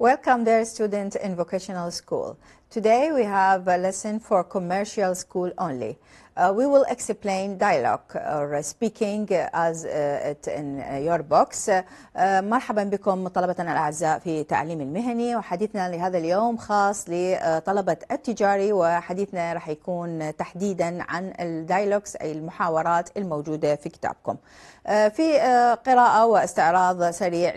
Welcome dear student in vocational school. Today we have a lesson for commercial school only. Uh, we will explain dialogue uh, or uh, speaking uh, as it in your box. مرحبا بكم طلبتنا الأعزاء في تعليم المهني وحديثنا لهذا اليوم خاص لطلبة التجاري وحديثنا راح يكون تحديدا عن الدايلوجز أي المحاورات الموجودة في كتابكم. آه، في آه، قراءة واستعراض سريع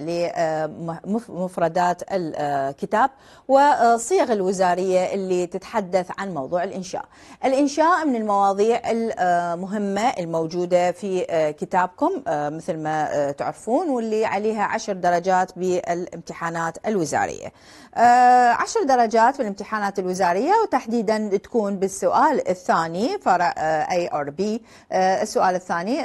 لمفردات الكتاب والصيغ الوزارية اللي تتحدث عن موضوع الإنشاء الإنشاء من المواضيع المهمة الموجودة في آه، كتابكم مثل ما تعرفون واللي عليها عشر درجات بالامتحانات الوزارية عشر درجات بالامتحانات الوزارية وتحديدا تكون بالسؤال الثاني فرع A or B السؤال الثاني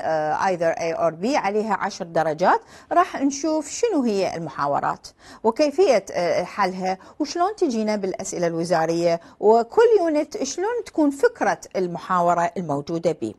either A or الغربي عليها عشر درجات راح نشوف شنو هي المحاورات وكيفية آه، حلها وشلون تجينا بالأسئلة الوزارية وكل يونت شلون تكون فكرة المحاورة الموجودة به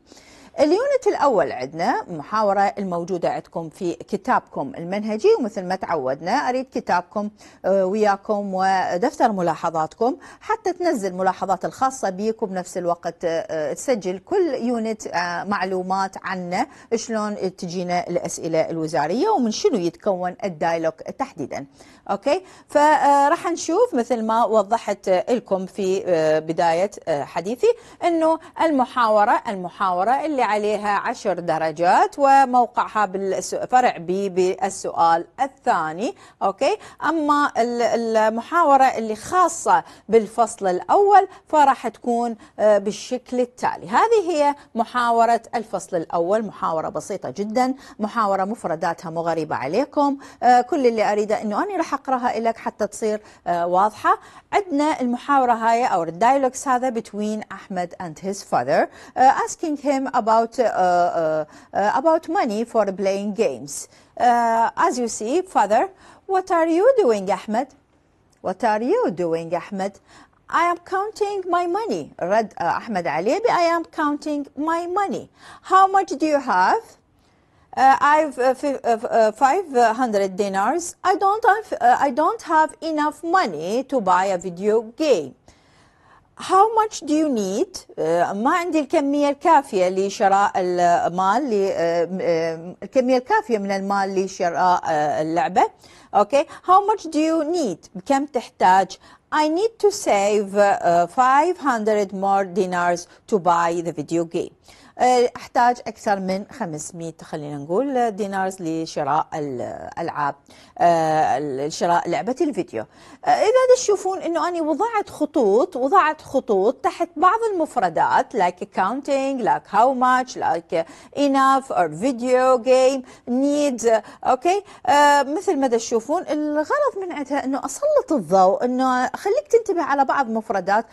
اليونت الأول عندنا المحاورة الموجودة عندكم في كتابكم المنهجي ومثل ما تعودنا أريد كتابكم آه، وياكم ودفتر ملاحظاتكم حتى تنزل ملاحظات الخاصة بيك وبنفس الوقت آه، آه، تسجل كل يونت معلومات عنا شلون تجينا الأسئلة الوزارية ومن شنو يتكون الدايلوج تحديدا أوكي فراح نشوف مثل ما وضحت لكم في بداية حديثي أنه المحاورة المحاورة اللي عليها عشر درجات وموقعها بالفرع بي بالسؤال الثاني أوكي أما المحاورة اللي خاصة بالفصل الأول فراح تكون آه، بالشكل التالي هذه هي محاورة الفصل الأول محاورة بسيطة جدا محاورة مفرداتها مغربة عليكم آه، كل اللي أريده أنه أنا راح أقرأها لك حتى تصير آه، واضحة عندنا المحاورة هاي أو الدايلوجس هذا between أحمد and his father asking him about about, uh, uh, uh, about money for playing games. as you see, father, what are you doing, Ahmed? What are you doing, Ahmed? I am counting my money. Red uh, Ahmed Ali, I am counting my money. How much do you have? Uh, I've uh, uh, 500 dinars. I don't have I don't have enough money to buy a video game. How much do you need? Uh, ما عندي الكمية الكافية لشراء المال الكمية الكافية من المال لشراء اللعبة. Okay. How much do you need? بكم تحتاج? I need to save 500 more dinars to buy the video game. آه، احتاج اكثر من 500 خلينا نقول دينارز لشراء الالعاب آه، شراء لعبه الفيديو آه، اذا تشوفون انه انا وضعت خطوط وضعت خطوط تحت بعض المفردات لايك كاونتينج لايك هاو ماتش لايك اناف اور فيديو جيم نيد اوكي مثل ما تشوفون الغرض من عندها انه اسلط الضوء انه اخليك تنتبه على بعض مفردات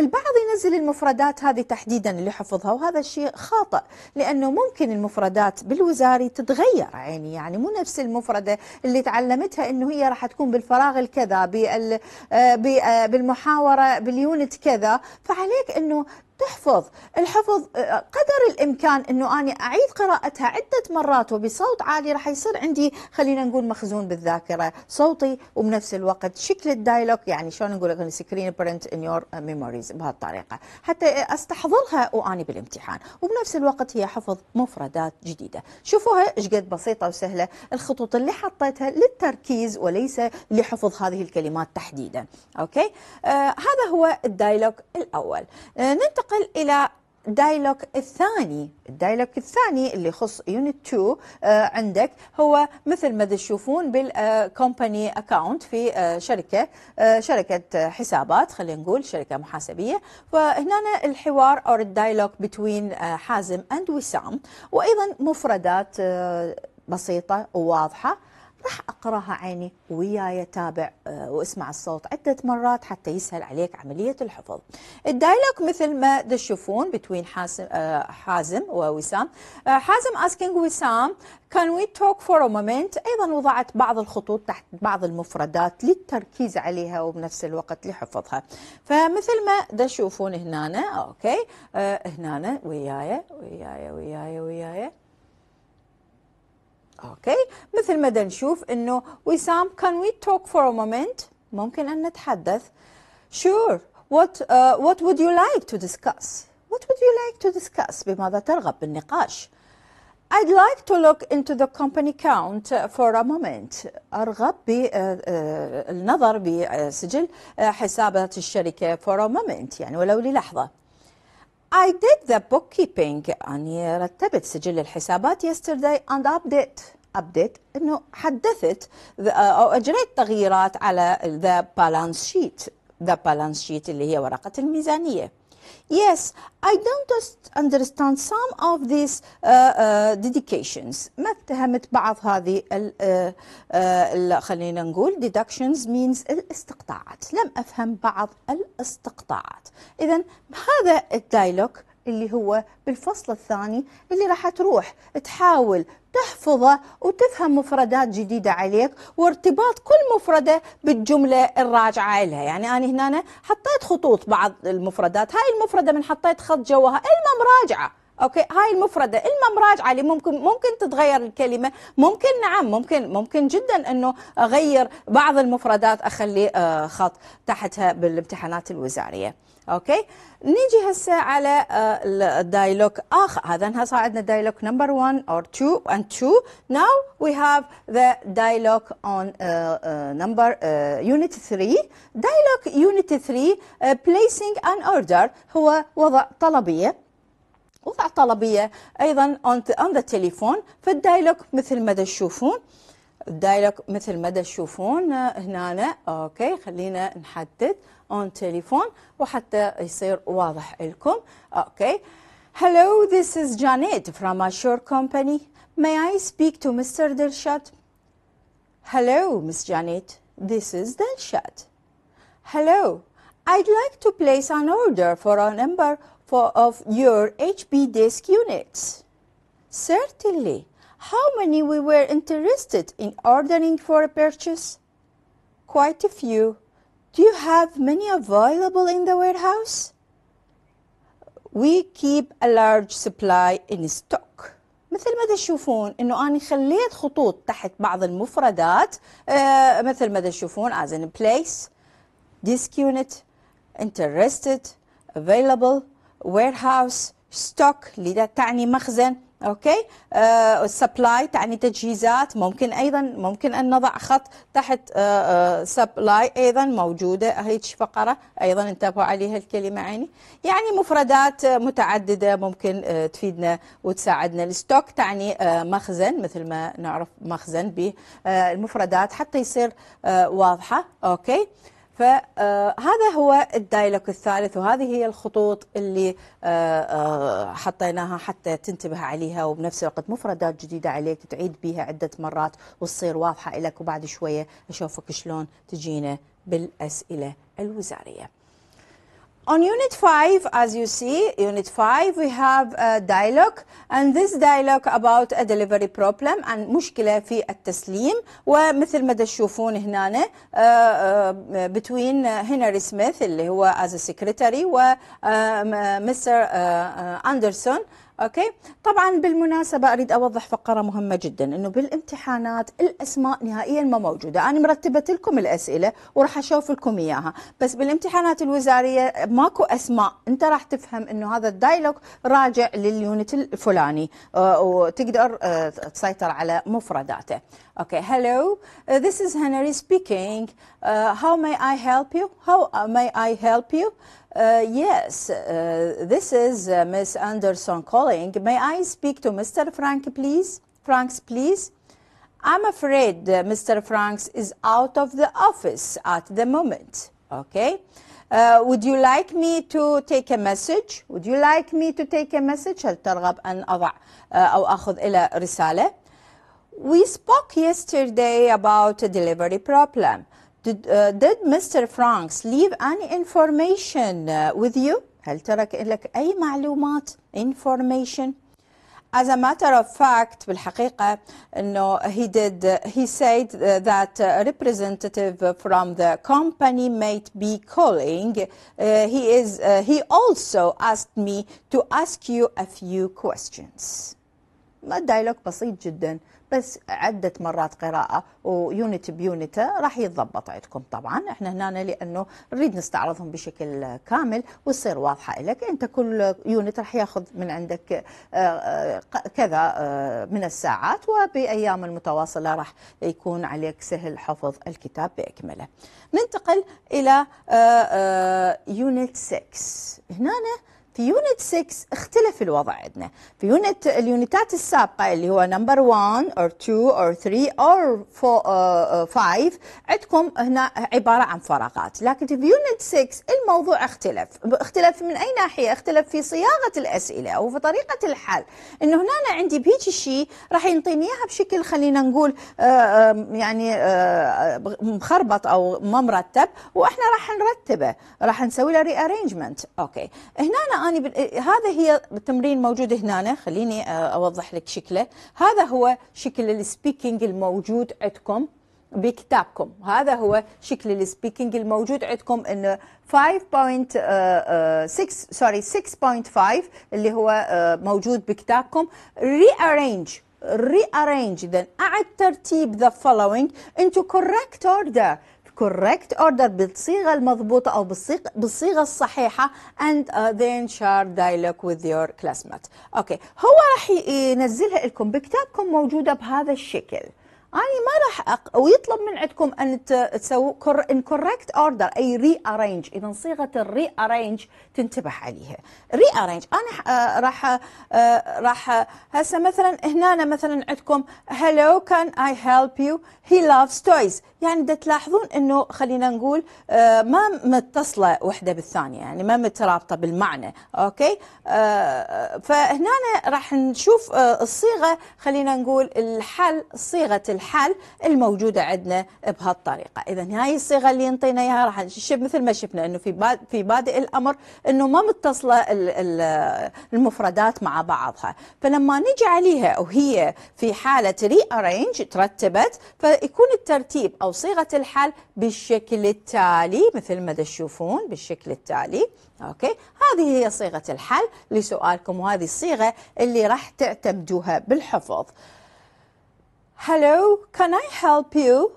البعض ينزل المفردات هذه تحديدا اللي حفظها وهذا الشيء خاطئ لأنه ممكن المفردات بالوزاري تتغير يعني يعني مو نفس المفردة اللي تعلمتها أنه هي راح تكون بالفراغ الكذا آه، آه، بالمحاورة باليونت كذا فعليك أنه تحفظ الحفظ آه، قدر الإمكان أنه أنا أعيد قراءتها عدة مرات وبصوت عالي راح يصير عندي خلينا نقول مخزون بالذاكرة صوتي وبنفس الوقت شكل الدايلوج يعني شلون نقول سكرين برنت ان يور ميموريز بهالطريقة حتى أستحضرها وأني بالامتحان وبنفس الوقت هي حفظ مفردات جديدة شوفوها ايش قد بسيطة وسهلة الخطوط اللي حطيتها للتركيز وليس لحفظ هذه الكلمات تحديدا أوكي آه هذا هو الدايلوج الأول آه ننتقل ننتقل إلى الدايلوج الثاني الدايلوج الثاني اللي يخص يونت 2 آه، عندك هو مثل ما تشوفون بالكومباني اكاونت آه، في آه، شركه شركه حسابات خلينا نقول شركه محاسبيه فهنا الحوار او الدايلوج بين حازم اند وسام وايضا مفردات بسيطه وواضحه راح اقراها عيني وياي اتابع آه، واسمع الصوت عده مرات حتى يسهل عليك عمليه الحفظ. الدايلوج مثل ما تشوفون بتوين حازم آه، حازم ووسام آه، حازم اسكينج وسام كان وي توك فور مومنت ايضا وضعت بعض الخطوط تحت بعض المفردات للتركيز عليها وبنفس الوقت لحفظها. فمثل ما تشوفون هنا اوكي هنا وياي وياي وياي وياي, وياي اوكي مثل ما نشوف انه وسام كان وي توك فور ا مومنت ممكن ان نتحدث شور وات وات وود يو لايك تو ديسكاس وات وود يو لايك تو ديسكاس بماذا ترغب بالنقاش I'd like to look into the company count for a moment. أرغب بالنظر uh, uh, بسجل حسابات الشركة for a moment يعني ولو للحظة. I did the bookkeeping يعني رتبت سجل الحسابات yesterday and update update انه حدثت او اجريت تغييرات على the balance sheet the balance sheet اللي هي ورقة الميزانية Yes, I don't just understand some of these uh, uh, dedications. ما اتهمت بعض هذه ال, uh, uh, خلينا نقول deductions means الاستقطاعات. لم أفهم بعض الاستقطاعات. إذا هذا الدايلوج اللي هو بالفصل الثاني اللي راح تروح تحاول تحفظه وتفهم مفردات جديدة عليك وارتباط كل مفردة بالجملة الراجعة لها يعني أنا هنا حطيت خطوط بعض المفردات هاي المفردة من حطيت خط جواها المهم راجعة اوكي هاي المفرده المهم راجعه اللي ممكن ممكن تتغير الكلمه ممكن نعم ممكن ممكن جدا انه اغير بعض المفردات اخلي آه، خط تحتها بالامتحانات الوزاريه اوكي نيجي هسه على آه، الدايلوج اخر هذا هسه عندنا دايلوج نمبر 1 اور 2 اند 2 ناو وي هاف ذا دايلوج اون نمبر يونت 3 دايلوج يونت 3 بليسينج ان اوردر هو وضع طلبيه وضع طلبية أيضا اون ذا تليفون the فالدايلوج مثل ما تشوفون الدايلوج مثل ما تشوفون هنا اوكي خلينا نحدد اون تليفون وحتى يصير واضح لكم اوكي Hello, this is Janet from Assure Company. May I speak to Mr. Dilshat? Hello, Miss Janet. This is Dilshat. Hello, I'd like to place an order for a number for, of your HP disk units. Certainly. how many we were interested in ordering for a purchase? Quite a few. Do you have many available in the warehouse? We keep a large supply in stock. مثل ما تشوفون انه انا خليت خطوط تحت بعض المفردات آه مثل ما تشوفون as in place, disk unit, interested, available, warehouse, stock لذا تعني مخزن اوكي uh, تعني تجهيزات ممكن ايضا ممكن ان نضع خط تحت سبلاي آه، آه، ايضا موجوده هيك فقره ايضا انتبهوا عليها الكلمه عيني يعني مفردات متعدده ممكن تفيدنا وتساعدنا الستوك تعني مخزن مثل ما نعرف مخزن بالمفردات حتى يصير واضحه اوكي فهذا آه، هو الدايلوج الثالث وهذه هي الخطوط اللي آه، آه، حطيناها حتى تنتبه عليها وبنفس الوقت مفردات جديدة عليك تعيد بها عدة مرات وتصير واضحة لك وبعد شوية أشوفك شلون تجينا بالأسئلة الوزارية On Unit 5, as you see, Unit 5, we have a dialogue, and this dialogue about a delivery problem, and مشكلة في التسليم, ومثل ما تشوفون هنا between هنري سميث اللي هو as a secretary, ومستر أندرسون, uh, اوكي طبعا بالمناسبه اريد اوضح فقره مهمه جدا انه بالامتحانات الاسماء نهائيا ما موجوده انا مرتبه لكم الاسئله وراح اشوف لكم اياها بس بالامتحانات الوزاريه ماكو اسماء انت راح تفهم انه هذا الدايلوج راجع لليونت الفلاني آه، وتقدر آه، تسيطر على مفرداته اوكي هلو ذيس از هنري سبيكينج هاو ماي اي هيلب يو هاو ماي اي هيلب يو Uh, yes, uh, this is uh, Ms. Anderson calling. May I speak to Mr. Frank, please? Franks, please? I'm afraid Mr. Franks is out of the office at the moment. Okay. Uh, would you like me to take a message? Would you like me to take a message? هل ترغب أن أضع uh, أو أخذ إلى رسالة? We spoke yesterday about a delivery problem. Did, uh, did Mr. Franks leave any information uh, with you? هل ترك لك أي معلومات information? As a matter of fact, بالحقيقة, إنه he did. He said that a representative from the company might be calling. Uh, he is. Uh, he also asked me to ask you a few questions. ما دايلوج بسيط جدا بس عدة مرات قراءة ويونت بيونتة راح يتضبط عندكم طبعا احنا هنا لأنه نريد نستعرضهم بشكل كامل وتصير واضحة لك انت كل يونت راح ياخذ من عندك آه، آه، كذا آه، من الساعات وبأيام المتواصلة راح يكون عليك سهل حفظ الكتاب بأكمله ننتقل إلى يونت 6 هنا في يونت 6 اختلف الوضع عندنا في يونت اليونتات السابقه اللي هو نمبر 1 اور 2 اور 3 اور 5 عندكم هنا عباره عن فراغات لكن في يونت 6 الموضوع اختلف اختلف من اي ناحيه اختلف في صياغه الاسئله او في طريقه الحل انه هنا أنا عندي بهيج الشيء راح ينطيني اياها بشكل خلينا نقول آآ آه، يعني آآ آه، مخربط او ما مرتب واحنا راح نرتبه راح نسوي له ري ارينجمنت اوكي هنا أنا أنا ب... هذا هي التمرين موجود هنا خليني آه، أوضح لك شكله هذا هو شكل السبيكينج الموجود عندكم بكتابكم هذا هو شكل السبيكينج الموجود عندكم انه 5.6 سوري 6.5 اللي هو آه، موجود بكتابكم ري ارينج ري ارينج اعد ترتيب ذا فولوينج انتو كوركت اوردر correct order بالصيغة المضبوطة أو بالصيغة, بالصيغة الصحيحة and uh, then share dialogue with your classmates. أوكي okay. هو راح ينزلها لكم بكتابكم موجودة بهذا الشكل. أنا ما راح أق... ويطلب من عندكم أن تسووا كوركت اوردر أي ري ارينج إذا صيغة الري ارينج تنتبه عليها ري ارينج أنا آه، راح آه، راح هسه مثلا هنا مثلا عندكم هلو كان اي هيلب يو هي لافز تويز يعني دا تلاحظون أنه خلينا نقول آه، ما متصلة وحدة بالثانية يعني ما مترابطة بالمعنى أوكي فهنا راح نشوف الصيغة خلينا نقول الحل صيغة الحل الحل الموجوده عندنا بهالطريقه اذا هاي الصيغه اللي ينطينا اياها راح نشب مثل ما شفنا انه في في بادئ الامر انه ما متصله المفردات مع بعضها فلما نجي عليها وهي في حاله ري ارينج ترتبت فيكون الترتيب او صيغه الحل بالشكل التالي مثل ما تشوفون بالشكل التالي اوكي هذه هي صيغه الحل لسؤالكم وهذه الصيغه اللي راح تعتمدوها بالحفظ hello can I help you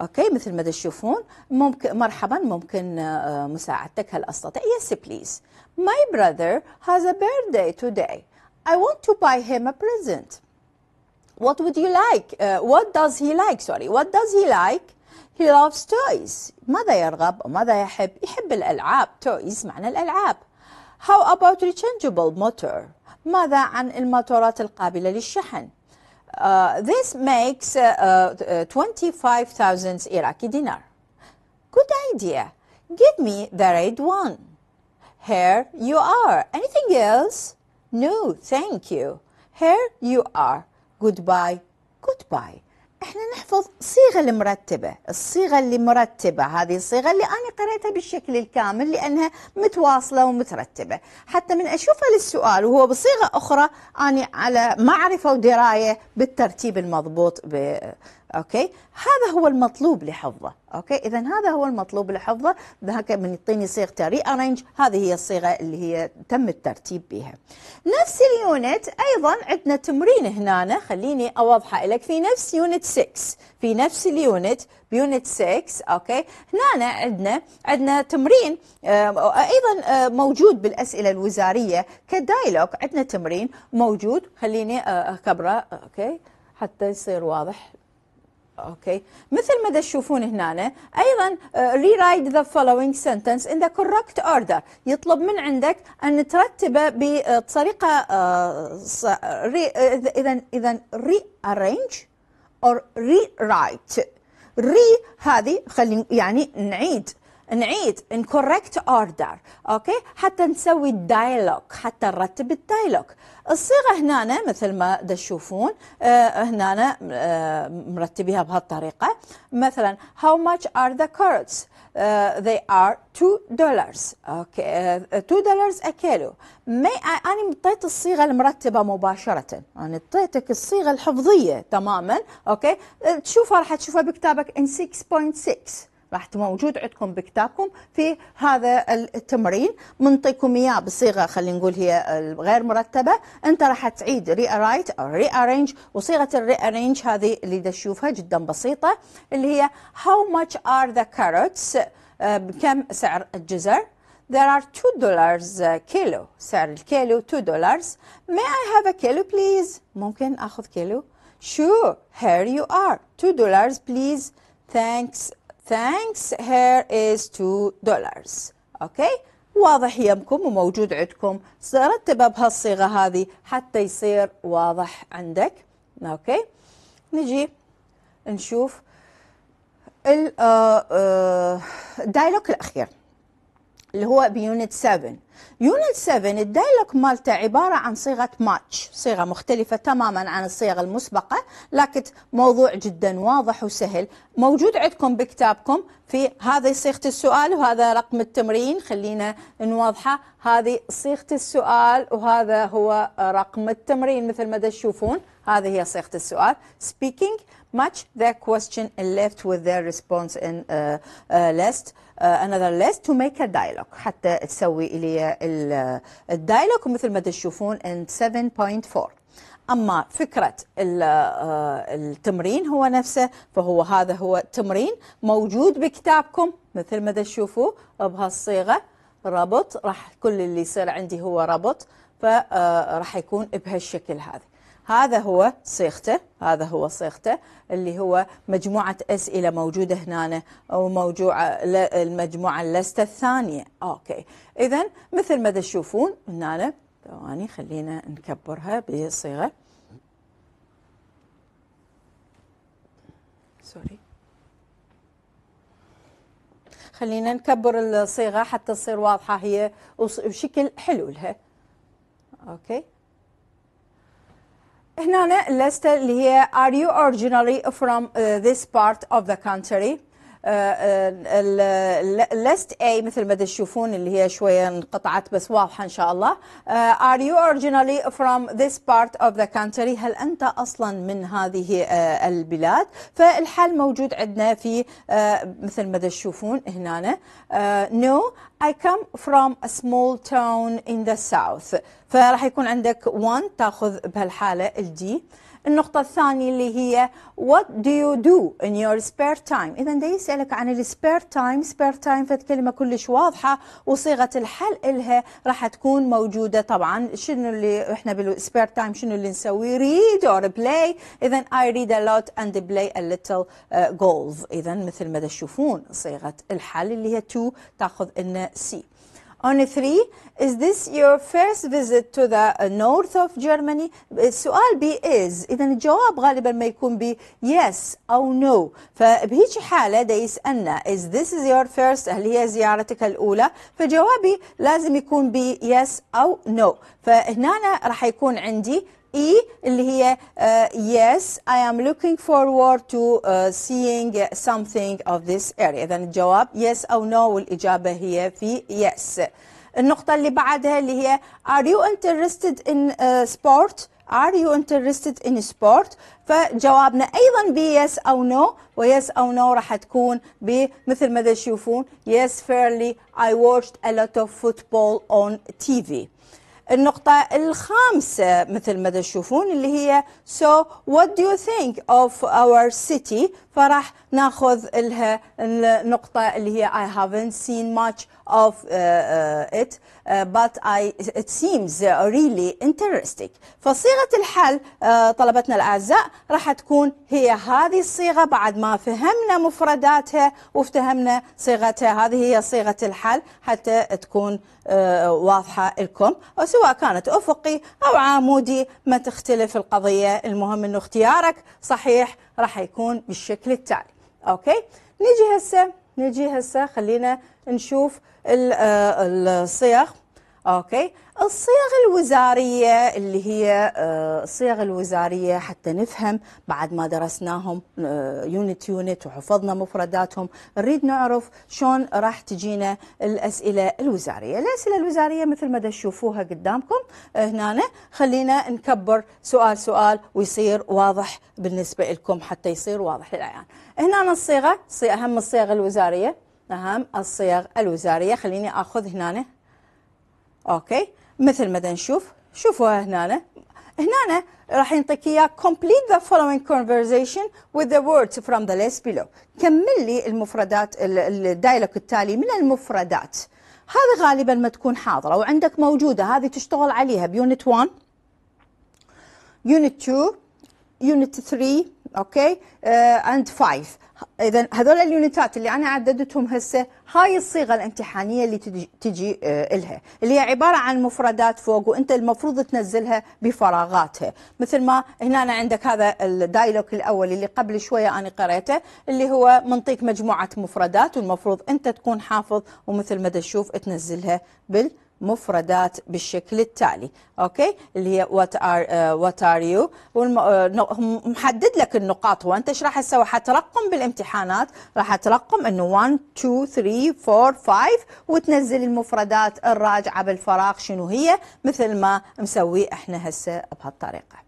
اوكي مثل ما تشوفون ممكن مرحبا ممكن مساعدتك هل استطيع yes please my brother has a birthday today I want to buy him a present what would you like uh, what does he like sorry what does he like he loves toys ماذا يرغب ماذا يحب؟ يحب يحب الالعاب toys معنى الالعاب how about rechargeable motor ماذا عن الموتورات القابلة للشحن uh, this makes uh, uh, 25,000 Iraqi dinar. Good idea. Give me the red one. Here you are. Anything else? No, thank you. Here you are. Goodbye. Goodbye. احنا نحفظ صيغه المرتبه الصيغه اللي مرتبه هذه الصيغه اللي انا قريتها بالشكل الكامل لانها متواصله ومترتبه حتى من اشوفها للسؤال وهو بصيغه اخرى انا على معرفه ودرايه بالترتيب المضبوط اوكي هذا هو المطلوب لحفظه اوكي اذا هذا هو المطلوب لحفظه ذاك من يعطيني صيغه ري ارينج هذه هي الصيغه اللي هي تم الترتيب بها نفس اليونت ايضا عندنا تمرين هنا خليني اوضحه لك في نفس يونت 6 في نفس اليونت بيونت 6 اوكي هنا عندنا عندنا تمرين آه، ايضا آه، موجود بالاسئله الوزاريه كدايلوج عندنا تمرين موجود خليني آه، اكبره اوكي حتى يصير واضح اوكي مثل ما تشوفون هنا ايضا آه، rewrite the following sentence in the correct order يطلب من عندك ان ترتبه بطريقه آه، اذا اذا rearrange ري rewrite ري هذه خلي يعني نعيد نعيد ان كوركت اوردر اوكي حتى نسوي الدايلوج حتى نرتب الدايلوج الصيغه هنا مثل ما تشوفون آه هنا آه مرتبيها بهالطريقه مثلا how much are the كاردز آه، they are 2 dollars اوكي 2 آه، uh, dollars a kilo انا اعطيت الصيغه المرتبه مباشره انا اعطيتك الصيغه الحفظيه تماما اوكي آه، تشوفها راح تشوفها بكتابك in 6.6 راح موجود عندكم بكتابكم في هذا التمرين بنعطيكم اياه بصيغه خلينا نقول هي غير مرتبه انت راح تعيد ري رايت او ري ارينج وصيغه الري ارينج هذه اللي تشوفها جدا بسيطه اللي هي how much are the carrots آه، بكم سعر الجزر There are two dollars آه، كيلو سعر الكيلو 2 dollars May I have a kilo please ممكن أخذ كيلو Sure here you are 2 dollars please Thanks thanks here is 2 dollars اوكي واضح يمكم وموجود عندكم رتبها بهالصيغه هذه حتى يصير واضح عندك اوكي نجي نشوف الدايلوج آه، آه، الاخير اللي هو بيونت 7 يونت 7 الدايلوج مالته عبارة عن صيغة ماتش صيغة مختلفة تماما عن الصيغ المسبقة لكن موضوع جدا واضح وسهل موجود عندكم بكتابكم في هذه صيغة السؤال وهذا رقم التمرين خلينا نوضحه هذه صيغة السؤال وهذا هو رقم التمرين مثل ما تشوفون هذه هي صيغة السؤال speaking match their question and left with their response in a, uh, uh, list uh, another list to make a dialogue حتى تسوي لي الديالوج uh, مثل ما تشوفون in 7.4 أما فكرة التمرين هو نفسه فهو هذا هو التمرين موجود بكتابكم مثل ما تشوفوا بهالصيغة ربط راح كل اللي يصير عندي هو ربط فراح يكون بهالشكل هذا هذا هو صيغته هذا هو صيغته اللي هو مجموعة أسئلة موجودة هنا أو موجوعة المجموعة اللستة الثانية أوكي إذا مثل ما تشوفون هنا ثواني خلينا نكبرها بصيغة سوري خلينا نكبر الصيغة حتى تصير واضحة هي وشكل حلو لها أوكي هنا لست اللي هي are you originally from uh, this part of the country آه، آه، اللست A مثل ما تشوفون اللي هي شوية انقطعت بس واضحة إن شاء الله آه، Are you originally from this part of the country هل أنت أصلا من هذه البلاد فالحل موجود عندنا في مثل ما تشوفون هنا No I come from a small town in the south فراح يكون عندك 1 تاخذ بهالحالة الدي النقطة الثانية اللي هي what do you do in your spare time إذا ده يسألك عن السبير تايم سبير تايم فالكلمة كلش واضحة وصيغة الحل إلها راح تكون موجودة طبعا شنو اللي إحنا بالسبير تايم شنو اللي نسوي read or play إذا I read a lot and play a little uh, goals إذا مثل ما تشوفون صيغة الحل اللي هي to تاخذ إن سي On three, is this your first visit to the uh, north of Germany? السؤال uh, بي is إذا الجواب غالبا ما يكون بي yes أو no فبهيج حالة دا يسألنا is this is your first هل هي زيارتك الأولى؟ فجوابي لازم يكون بي yes أو no فهنا راح يكون عندي E اللي هي uh, yes I am looking forward to uh, seeing something of this area إذا الجواب yes أو no والإجابة هي في yes النقطة اللي بعدها اللي هي are you interested in uh, sport Are you interested in sport? فجوابنا أيضا ب yes أو no و yes أو no راح تكون بمثل ما تشوفون yes fairly I watched a lot of football on TV. النقطة الخامسة مثل ما تشوفون اللي هي so what do you think of our city فراح ناخذ لها النقطة اللي هي I haven't seen much of uh, uh, it, uh, but I, it seems uh, really interesting. فصيغة الحل uh, طلبتنا الأعزاء راح تكون هي هذه الصيغة بعد ما فهمنا مفرداتها وافتهمنا صيغتها هذه هي صيغة الحل حتى تكون واضحة لكم سواء كانت أفقي أو عامودي ما تختلف القضية المهم أنه اختيارك صحيح راح يكون بالشكل التالي أوكي نجي هسه نجي هسه خلينا نشوف آه، الصيغ اوكي الصيغ الوزاريه اللي هي آه، الصيغ الوزاريه حتى نفهم بعد ما درسناهم يونت آه، يونت وحفظنا مفرداتهم نريد نعرف شلون راح تجينا الاسئله الوزاريه الاسئله الوزاريه مثل ما تشوفوها قدامكم هنا خلينا نكبر سؤال سؤال ويصير واضح بالنسبه لكم حتى يصير واضح للعيان هنا الصيغه اهم الصيغه الوزاريه نعم الصيغ الوزارية خليني أخذ هنا أوكي مثل ما نشوف شوفوا هنا هنا راح ينطيك اياه complete the following conversation with the words from the list below كمل لي المفردات الدايلوج التالي من المفردات هذا غالبا ما تكون حاضره وعندك موجوده هذه تشتغل عليها بيونت 1 يونت 2 يونت 3 اوكي اند 5 اذا هذول اليونتات اللي انا عددتهم هسه هاي الصيغه الامتحانيه اللي تجي, تجي uh, لها اللي هي عباره عن مفردات فوق وانت المفروض تنزلها بفراغاتها مثل ما هنا أنا عندك هذا الدايلوج الاول اللي قبل شويه انا قريته اللي هو منطيك مجموعه مفردات والمفروض انت تكون حافظ ومثل ما تشوف تنزلها بال مفردات بالشكل التالي اوكي اللي هي وات ار وات ار يو محدد لك النقاط هو انت ايش راح تسوي حترقم بالامتحانات راح ترقم انه 1 2 3 4 5 وتنزل المفردات الراجعه بالفراغ شنو هي مثل ما مسوي احنا هسه بهالطريقه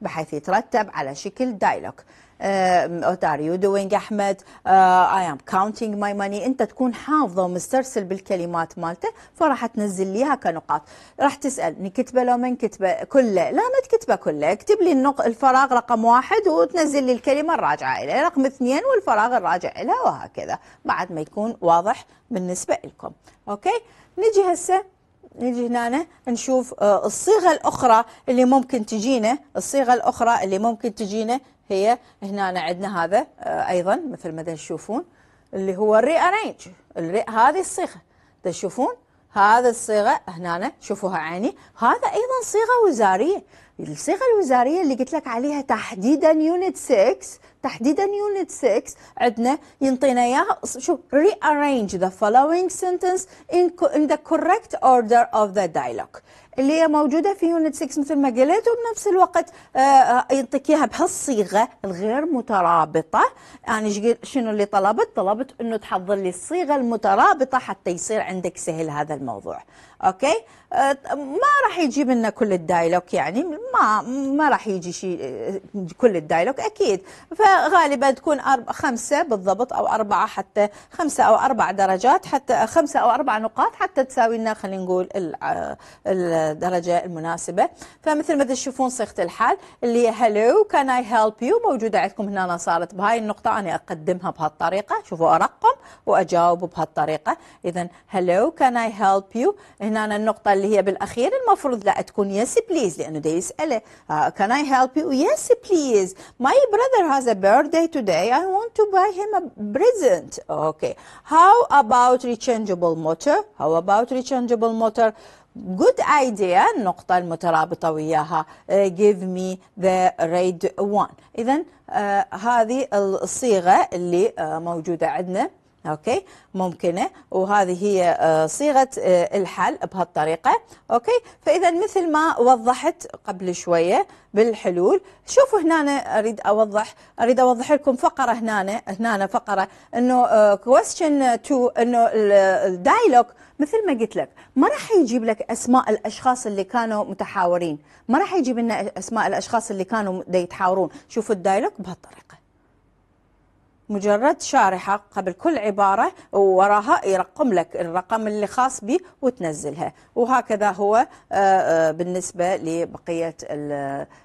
بحيث يترتب على شكل دايلوج آه، what are you doing احمد آه، I am counting my money انت تكون حافظه ومسترسل بالكلمات مالته فراح تنزل لي كنقاط راح تسأل كتبه لو من كتبه كله لا ما تكتبه كله اكتب لي النق... الفراغ رقم واحد وتنزل لي الكلمه الراجعه اليه رقم اثنين والفراغ الراجع اليه وهكذا بعد ما يكون واضح بالنسبه لكم اوكي نجي هسه نجي هنا نشوف آه، الصيغه الاخرى اللي ممكن تجينا الصيغه الاخرى اللي ممكن تجينا هي هنا عندنا هذا آه، أيضا مثل ما تشوفون اللي هو الري أرينج الري هذه الصيغة تشوفون هذا الصيغة هنا شوفوها عيني هذا أيضا صيغة وزارية الصيغة الوزارية اللي قلت لك عليها تحديدا يونت 6 تحديدا يونت 6 عندنا ينطينا اياها شوف ري ارينج ذا فولوينج سنتنس ان ذا كوركت اوردر اوف ذا دايلوج اللي هي موجوده في يونت 6 مثل ما قلت وبنفس الوقت آه، آه، يعطيك اياها بهالصيغه الغير مترابطه انا يعني شنو اللي طلبت؟ طلبت انه تحضر لي الصيغه المترابطه حتى يصير عندك سهل هذا الموضوع اوكي ما راح يجيب لنا كل الدايلوك يعني ما ما راح يجي شيء كل الدايلوك اكيد فغالبا تكون خمسه بالضبط او اربعه حتى خمسه او اربع درجات حتى خمسه او اربع نقاط حتى تساوي لنا خلينا نقول الدرجه المناسبه فمثل ما تشوفون صيغه الحال اللي هي هلو كان اي هيلب يو موجوده عندكم هنا صارت بهاي النقطه انا اقدمها بهالطريقه شوفوا ارقم واجاوب بهالطريقه اذا هلو كان اي هيلب يو هنا النقطه اللي اللي هي بالاخير المفروض لا تكون يس بليز لانه دا يساله كان اي هيلب يو يس بليز ماي براذر هاز ا بيرثداي توداي اي ونت تو باي هيم ا بريزنت اوكي هاو اباوت ريتشنجبل موتور هاو اباوت ريتشنجبل موتور good idea النقطة المترابطة وياها uh, give me the red one إذا uh, هذه الصيغة اللي uh, موجودة عندنا اوكي ممكنه وهذه هي آه، صيغه آه، الحل بهالطريقه اوكي فاذا مثل ما وضحت قبل شويه بالحلول شوفوا هنا أنا اريد اوضح اريد اوضح لكم فقره هنا هنا فقره انه كويستشن آه، 2 انه الدايلوج مثل ما قلت لك ما راح يجيب لك اسماء الاشخاص اللي كانوا متحاورين ما راح يجيب لنا اسماء الاشخاص اللي كانوا يتحاورون شوفوا الدايلوج بهالطريقه مجرد شارحة قبل كل عبارة ووراها يرقم لك الرقم اللي خاص به وتنزلها وهكذا هو آه، آه، بالنسبة لبقية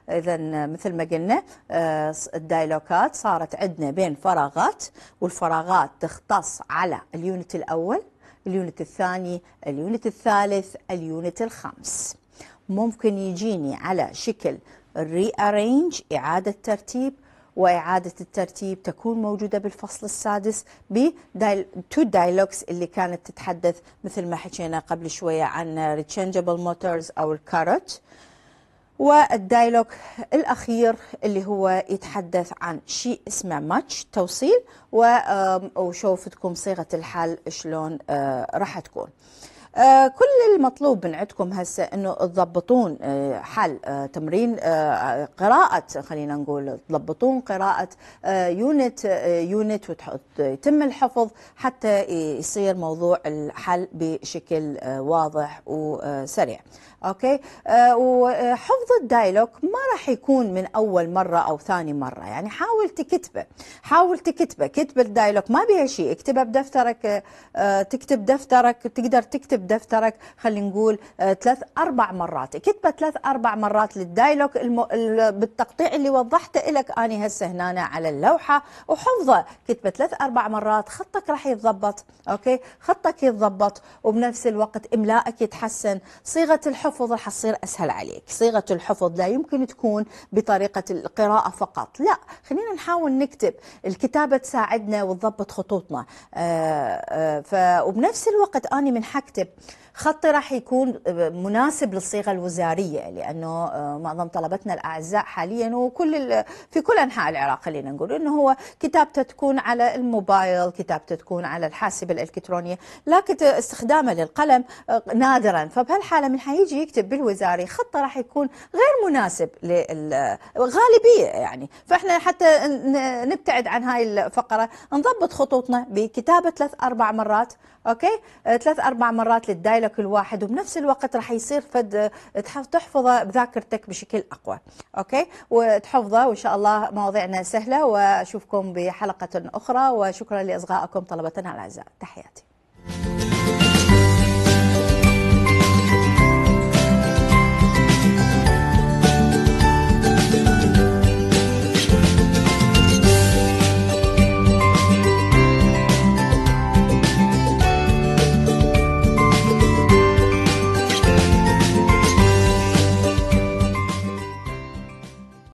إذا مثل ما قلنا آه، الدايلوكات صارت عندنا بين فراغات والفراغات تختص على اليونت الأول اليونت الثاني اليونت الثالث اليونت الخامس ممكن يجيني على شكل ارينج إعادة ترتيب وإعادة الترتيب تكون موجودة بالفصل السادس ب تو دايلوكس اللي كانت تتحدث مثل ما حكينا قبل شوية عن ريتشنجبل موتورز أو الكاروت والدايلوك الأخير اللي هو يتحدث عن شيء اسمه ماتش توصيل وشوفتكم صيغة الحل شلون آه، راح تكون آه، كل المطلوب من عندكم هسه انه تضبطون آه، حل آه، تمرين قراءة خلينا نقول تضبطون قراءة يونت يونت ويتم الحفظ حتى يصير موضوع الحل بشكل واضح وسريع اوكي آه وحفظ الدايلوج ما راح يكون من اول مره او ثاني مره يعني حاول تكتبه حاول تكتبه كتب الدايلوج ما بيها شيء اكتبه بدفترك آه تكتب دفترك تقدر تكتب دفترك خلينا نقول آه ثلاث اربع مرات كتبه ثلاث اربع مرات للدايلوج الم... بالتقطيع اللي وضحته لك اني هسه هنا على اللوحه وحفظه كتبه ثلاث اربع مرات خطك راح يتضبط اوكي خطك يتضبط وبنفس الوقت املائك يتحسن صيغه الحفظ الحفظ راح تصير اسهل عليك صيغه الحفظ لا يمكن تكون بطريقه القراءه فقط لا خلينا نحاول نكتب الكتابه تساعدنا وتضبط خطوطنا آآ آه، آآ آه، وبنفس الوقت انا من حكتب خطي راح يكون مناسب للصيغه الوزاريه لانه آه، معظم طلبتنا الاعزاء حاليا وكل في كل انحاء العراق خلينا نقول انه هو كتابته تكون على الموبايل، كتابته تكون على الحاسب الالكتروني، لكن استخدامه للقلم آه، نادرا، فبهالحاله من حيجي يكتب بالوزاري خطه راح يكون غير مناسب للغالبيه يعني، فاحنا حتى نبتعد عن هاي الفقره، نضبط خطوطنا بكتابه ثلاث اربع مرات، اوكي؟ آه، ثلاث اربع مرات للدايلة لك الواحد وبنفس الوقت راح يصير فد تحفظه بذاكرتك بشكل اقوى اوكي وتحفظه وان شاء الله مواضيعنا سهله واشوفكم بحلقه اخرى وشكرا لاصغائكم طلبتنا الاعزاء تحياتي Thank you.